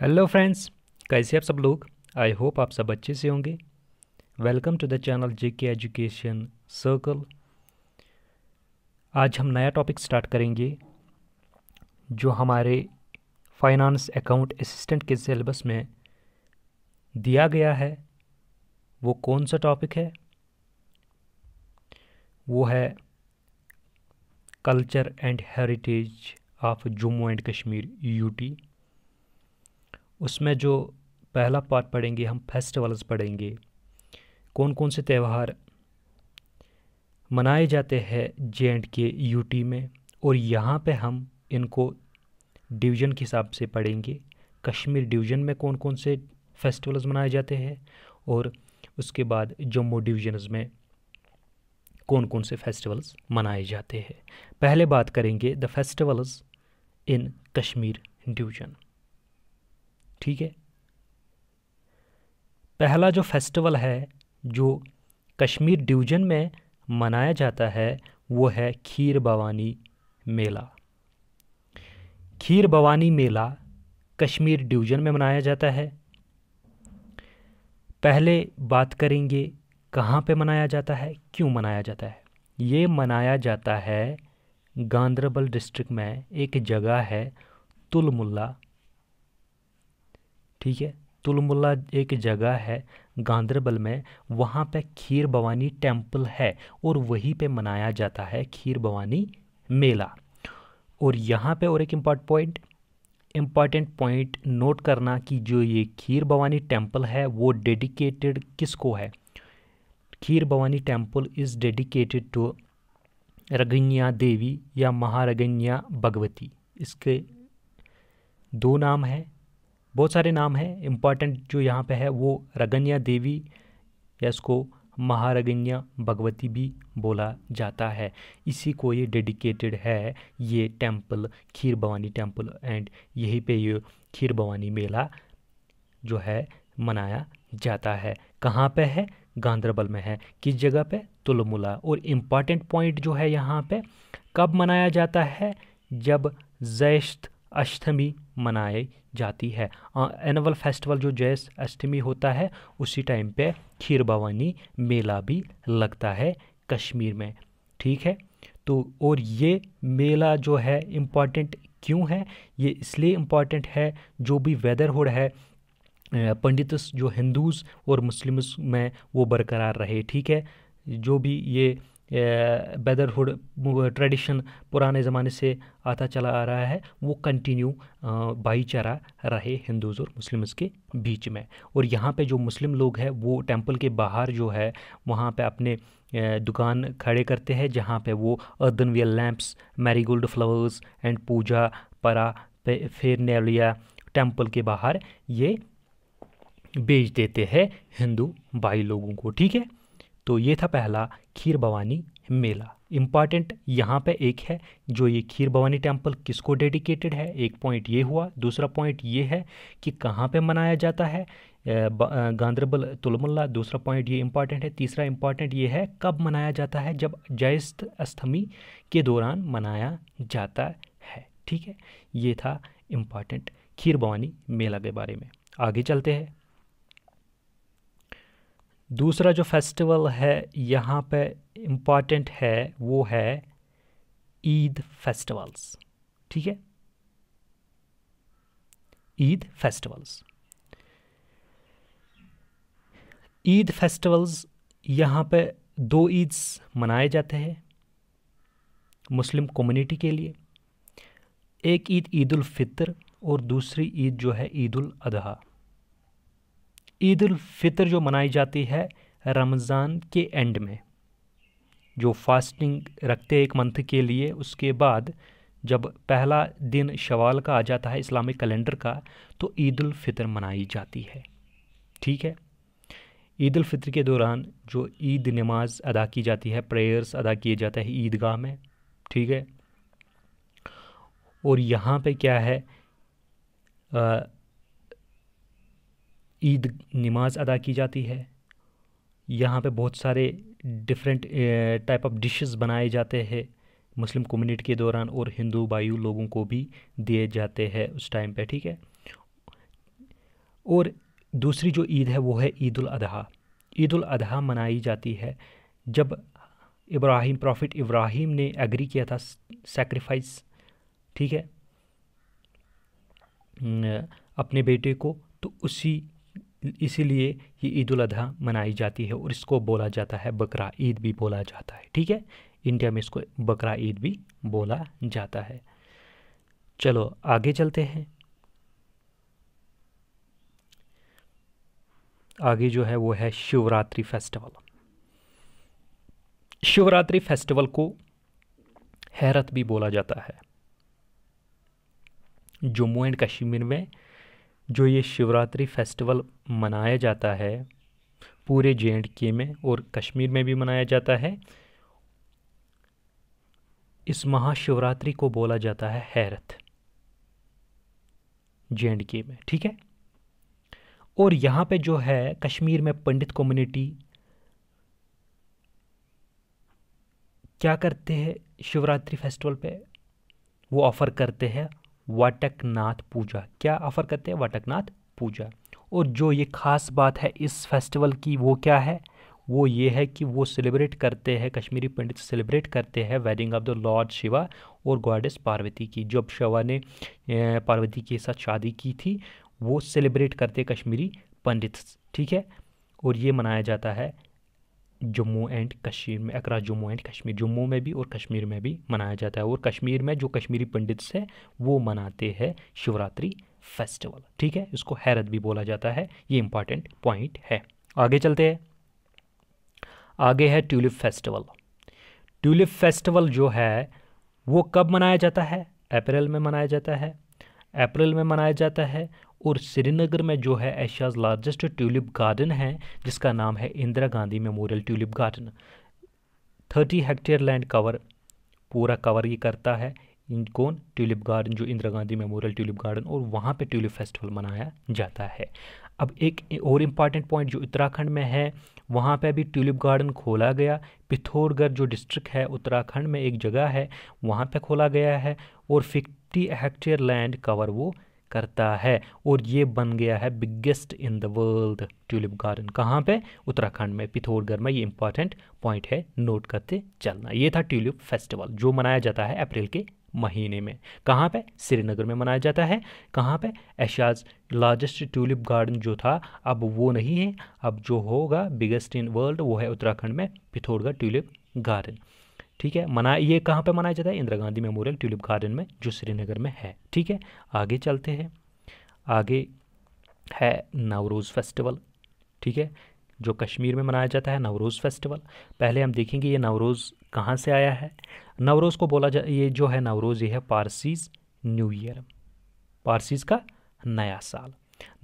hello friends कैसे आप सब लोग आई होप आप सब अच्छे से होंगे welcome to the channel J K Education circle आज हम नया टॉपिक स्टार्ट करेंगे जो हमारे फाइनेंस अकाउंट असिस्टेंट के सिलेबस में दिया गया है वो कौन सा टॉपिक है वो है culture and heritage of Jammu and Kashmir UT उसमें जो पहला पार्ट पढ़ेंगे हम फेस्टिवल्स पढ़ेंगे कौन कौन से त्यौहार मनाए जाते हैं जे एंड के यूटी में और यहाँ पे हम इनको डिवीज़न के हिसाब से पढ़ेंगे कश्मीर डिवीज़न में कौन कौन से फेस्टिवल्स मनाए जाते हैं और उसके बाद जम्मू डिवीजन्स में कौन कौन से फेस्टिवल्स मनाए जाते हैं पहले बात करेंगे the festivals in Kashmir division ठीक है पहला जो फेस्टिवल है जो कश्मीर डिवीजन में मनाया जाता है वो है खीर भवानी मेला खीर भवानी मेला कश्मीर डिवीजन में मनाया जाता है पहले बात करेंगे कहाँ पे मनाया जाता है क्यों मनाया जाता है ये मनाया जाता है गांधरबल डिस्ट्रिक्ट में एक जगह है तुलमुल्ला ठीक है तुलमुल्ला एक जगह है गांधरबल में वहाँ पे खीर भवानी टेम्पल है और वहीं पे मनाया जाता है खीर भवानी मेला और यहाँ पे और एक import point important point note करना कि जो ये खीर भवानी टेम्पल है वो डेडिकेटेड किसको है Kheer Bhawani temple is dedicated to Ragnya Devi या महारगन्या भगवती इसके दो नाम हैं बहुत सारे नाम हैं इम्पॉर्टेंट जो यहाँ पे है वो रगन्या देवी या इसको महारगन्या भगवती भी बोला जाता है इसी को ये डेडिकेटेड है ये temple Kheer Bhawani temple and यहीं पे ये खीर भवानी मेला जो है मनाया जाता है कहाँ पे है गांधरबल में है किस जगह पे तुलमुला और इम्पॉर्टेंट पॉइंट जो है यहाँ पे कब मनाया जाता है जब जैश्त अष्टमी मनाई जाती है एनअल फेस्टिवल जो जैस अष्टमी होता है उसी टाइम पे खीर भवानी मेला भी लगता है कश्मीर में ठीक है तो और ये मेला जो है इम्पॉर्टेंट क्यों है ये इसलिए इम्पॉर्टेंट है जो भी वेदर हो रहा है पंडित जो हिंदूज और मुस्लिम्स में वो बरकरार रहे ठीक है जो भी ये ब्रदरहुड ट्रेडिशन पुराने ज़माने से आता चला आ रहा है वो कंटिन्यू भाईचारा रहे हिंदूज़ और मुस्लिम्स के बीच में और यहाँ पे जो मुस्लिम लोग हैं वो टेंपल के बाहर जो है वहाँ पे अपने दुकान खड़े करते हैं जहाँ पे वो अर्दन अर्दनवियर मैरी मैरीगोल्ड फ्लावर्स एंड पूजा परा फिर नेलिया टेम्पल के बाहर ये बेच देते हैं हिंदू भाई लोगों को ठीक है तो ये था पहला खीर भवानी मेला इम्पॉर्टेंट यहाँ पे एक है जो ये खीर भवानी टेम्पल किसको डेडिकेटेड है एक पॉइंट ये हुआ दूसरा पॉइंट ये है कि कहाँ पे मनाया जाता है गांधरबल तुलमुल्ला दूसरा पॉइंट ये इम्पॉर्टेंट है तीसरा इम्पॉर्टेंट ये है कब मनाया जाता है जब जयस्त अष्टमी के दौरान मनाया जाता है ठीक है ये था इम्पॉर्टेंट खीर भवानी मेला के बारे में आगे चलते हैं दूसरा जो फेस्टिवल है यहाँ पे इम्पॉर्टेंट है वो है ईद फेस्टिवल्स ठीक है ईद फेस्टिवल्स ईद फेस्टिवल्स यहाँ पे दो ईद्स मनाए जाते हैं मुस्लिम कम्युनिटी के लिए एक ईद ईद उल फितर और दूसरी ईद जो है ईद उल अजहा ईद फ़ितर जो मनाई जाती है रमज़ान के एंड में जो फास्टिंग रखते हैं एक मंथ के लिए उसके बाद जब पहला दिन शवाल का आ जाता है इस्लामिक कैलेंडर का तो ईद फ़ितर मनाई जाती है ठीक है ईद फ़ितर के दौरान जो ईद नमाज अदा की जाती है प्रेयर्स अदा किए जाते हैं ईदगाह में ठीक है और यहाँ पे क्या है आ, ईद नमाज अदा की जाती है यहाँ पे बहुत सारे डिफरेंट टाइप ऑफ डिशेस बनाए जाते हैं मुस्लिम कम्युनिटी के दौरान और हिंदू वायु लोगों को भी दिए जाते हैं उस टाइम पे ठीक है और दूसरी जो ईद है वो है ईद अजहा ईद अजी मनाई जाती है जब इब्राहिम प्रॉफिट इब्राहिम ने एग्री किया था सेक्रीफाइस ठीक है अपने बेटे को तो उसी इसीलिए ये ईद अजी मनाई जाती है और इसको बोला जाता है बकरा ईद भी बोला जाता है ठीक है इंडिया में इसको बकरा ईद भी बोला जाता है चलो आगे चलते हैं आगे जो है वो है शिवरात्रि फेस्टिवल शिवरात्रि फेस्टिवल को हैरत भी बोला जाता है जम्मू एंड कश्मीर में जो ये शिवरात्रि फेस्टिवल मनाया जाता है पूरे जे एंड के में और कश्मीर में भी मनाया जाता है इस महाशिवरात्रि को बोला जाता है हैरत जे एंड के में ठीक है और यहाँ पे जो है कश्मीर में पंडित कम्युनिटी क्या करते हैं शिवरात्रि फेस्टिवल पे वो ऑफ़र करते हैं वटकनाथ पूजा क्या ऑफ़र करते हैं वटकनाथ पूजा और जो ये ख़ास बात है इस फेस्टिवल की वो क्या है वो ये है कि वो सेलिब्रेट करते हैं कश्मीरी पंडित सेलिब्रेट करते हैं wedding of the lord Shiva और गॉडेस पार्वती की जब शिवा ने पार्वती के साथ शादी की थी वो सेलिब्रेट करते कश्मीरी पंडित ठीक है और ये मनाया जाता है जम्मू एंड कश्मीर में अकरा जम्मू एंड कश्मीर जम्मू में भी और कश्मीर में भी मनाया जाता है और कश्मीर में जो कश्मीरी पंडित हैं वो मनाते हैं शिवरात्रि फेस्टिवल ठीक है इसको हैरत भी बोला जाता है ये इंपॉर्टेंट पॉइंट है आगे चलते हैं आगे है ट्यूलिप फेस्टिवल ट्यूलिप फेस्टिवल जो है वो कब मनाया जाता है अप्रैल में मनाया जाता है अप्रैल में मनाया जाता है और श्रीनगर में जो है एशियाज़ लार्जेस्ट ट्यूलिप गार्डन है जिसका नाम है Indira Gandhi Memorial Tulip Garden thirty hectare land cover पूरा कवर ये करता है कौन ट्यूलिप गार्डन जो Indira Gandhi Memorial Tulip Garden और वहाँ पे ट्यूलिप फेस्टिवल मनाया जाता है अब एक और इम्पॉर्टेंट पॉइंट जो उत्तराखंड में है वहाँ पे भी ट्यूलिप गार्डन खोला गया पिथौरगढ़ जो डिस्ट्रिक्ट है उत्तराखंड में एक जगह है वहाँ पे खोला गया है और फिफ्टी हेक्टेयर लैंड कवर वो करता है और ये बन गया है biggest in the world tulip garden कहाँ पे उत्तराखंड में पिथौरगढ़ में ये इंपॉर्टेंट पॉइंट है नोट करते चलना ये था ट्यूलिप फेस्टिवल जो मनाया जाता है अप्रैल के महीने में कहाँ पे श्रीनगर में मनाया जाता है कहाँ पे एशियाज लार्जेस्ट ट्यूलिप गार्डन जो था अब वो नहीं है अब जो होगा बिगेस्ट इन वर्ल्ड वो है उत्तराखंड में पिथौरगढ़ ट्यूलिप गार्डन ठीक है मना ये कहाँ पे मनाया जाता है Indira Gandhi Memorial Tulip Garden में जो श्रीनगर में है ठीक है आगे चलते हैं आगे है नवरोज़ फेस्टिवल ठीक है जो कश्मीर में मनाया जाता है नवरोज़ फेस्टिवल पहले हम देखेंगे ये नवरोज़ कहाँ से आया है नवरोज़ को बोला जा ये जो है नवरोज़ ये है पारसीज़ न्यू ईयर पारसीज़ का नया साल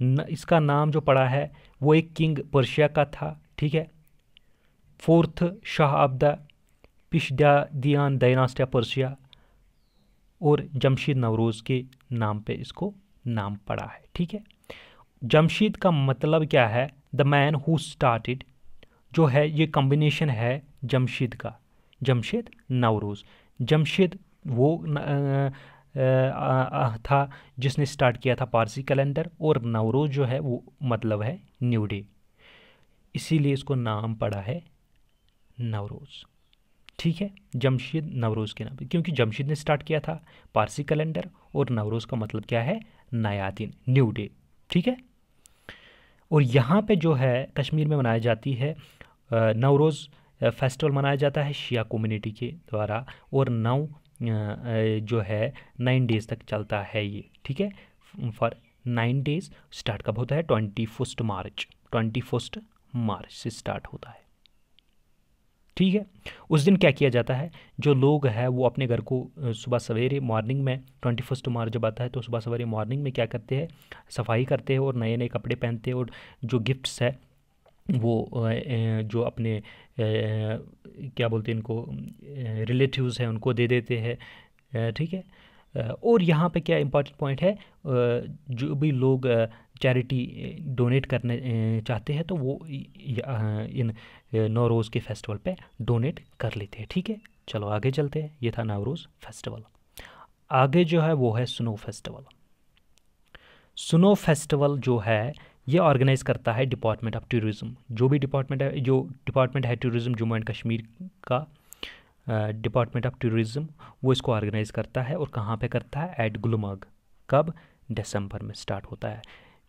न, इसका नाम जो पड़ा है वो एक किंग पर्शिया का था ठीक है फोर्थ शाह ऑफ द दियान डायनास्टिया पर्शिया और जमशेद नवरोज़ के नाम पे इसको नाम पड़ा है ठीक है जमशेद का मतलब क्या है द मैन हु स्टार्टेड जो है ये कम्बिनेशन है जमशेद का जमशेद नवरोज़ जमशेद वो न, आ, आ, आ, था जिसने स्टार्ट किया था पारसी कैलेंडर और नवरोज़ जो है वो मतलब है न्यू डे इसीलिए इसको नाम पड़ा है नवरोज़ ठीक है जमशेद नवरोज़ के नाम क्योंकि जमशेद ने स्टार्ट किया था पारसी कैलेंडर और नवरोज़ का मतलब क्या है नया दिन न्यू डे ठीक है और यहाँ पे जो है कश्मीर में मनाई जाती है नवरोज़ फेस्टिवल मनाया जाता है शिया कम्युनिटी के द्वारा और नौ जो है नाइन डेज़ तक चलता है ये ठीक है फॉर नाइन डेज़ स्टार्ट कब होता है twenty first March twenty first March से स्टार्ट होता है ठीक है उस दिन क्या किया जाता है जो लोग हैं वो अपने घर को सुबह सवेरे मॉर्निंग में ट्वेंटी फर्स्ट मार्च जब आता है तो सुबह सवेरे मॉर्निंग में क्या करते हैं सफाई करते हैं और नए नए कपड़े पहनते हैं और जो गिफ्ट्स है वो जो अपने क्या बोलते हैं इनको रिलेटिव्स हैं उनको दे देते हैं ठीक है और यहाँ पे क्या इम्पॉर्टेंट पॉइंट है जो भी लोग चैरिटी डोनेट करने चाहते हैं तो वो इन नौरोज़ के फेस्टिवल पे डोनेट कर लेते हैं ठीक है चलो आगे चलते हैं ये था नवरोज़ फेस्टिवल आगे जो है वो है स्नो फेस्टिवल स्नो फेस्टिवल जो है ये ऑर्गेनाइज़ करता है डिपार्टमेंट ऑफ टूरिज़्म जो भी डिपार्टमेंट है जो डिपार्टमेंट है टूरिज़्म जम्मू एंड कश्मीर का डिपार्टमेंट ऑफ टूरिज़्म वो इसको ऑर्गेनाइज़ करता है और कहाँ पे करता है एट गुलमर्ग कब दिसंबर में स्टार्ट होता है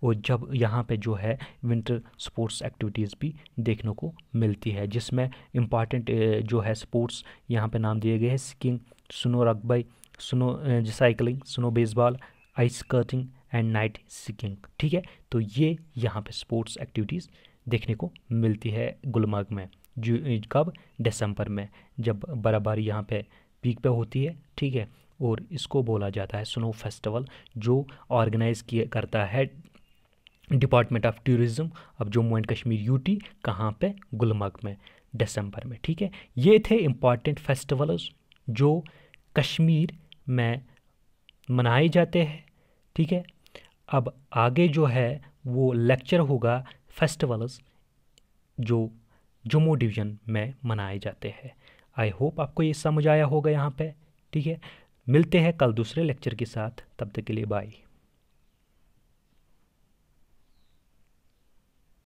और जब यहाँ पे जो है विंटर स्पोर्ट्स एक्टिविटीज़ भी देखने को मिलती है जिसमें इम्पॉर्टेंट जो है स्पोर्ट्स यहाँ पे नाम दिए गए हैं skiing snow rugby snow cycling snow baseball ice skating and night skiing ठीक है तो ये यहाँ पे स्पोर्ट्स एक्टिविटीज़ देखने को मिलती है गुलमर्ग में जो कब दिसंबर में जब बर्फ़बारी यहाँ पर पीक पर होती है ठीक है और इसको बोला जाता है स्नो फेस्टिवल जो ऑर्गेनाइज़ किया करता है डिपार्टमेंट ऑफ टूरिज़्म अब जम्मू एंड कश्मीर यूटी कहाँ पे गुलमर्ग में दिसंबर में ठीक है ये थे इम्पॉर्टेंट फेस्टिवल्स जो कश्मीर में मनाए जाते हैं ठीक है अब आगे जो है वो लेक्चर होगा फेस्टिवल्स जो जम्मू डिवीज़न में मनाए जाते हैं आई होप आपको ये समझ आया होगा यहाँ पे ठीक है मिलते हैं कल दूसरे लेक्चर के साथ तब तक के लिए बाई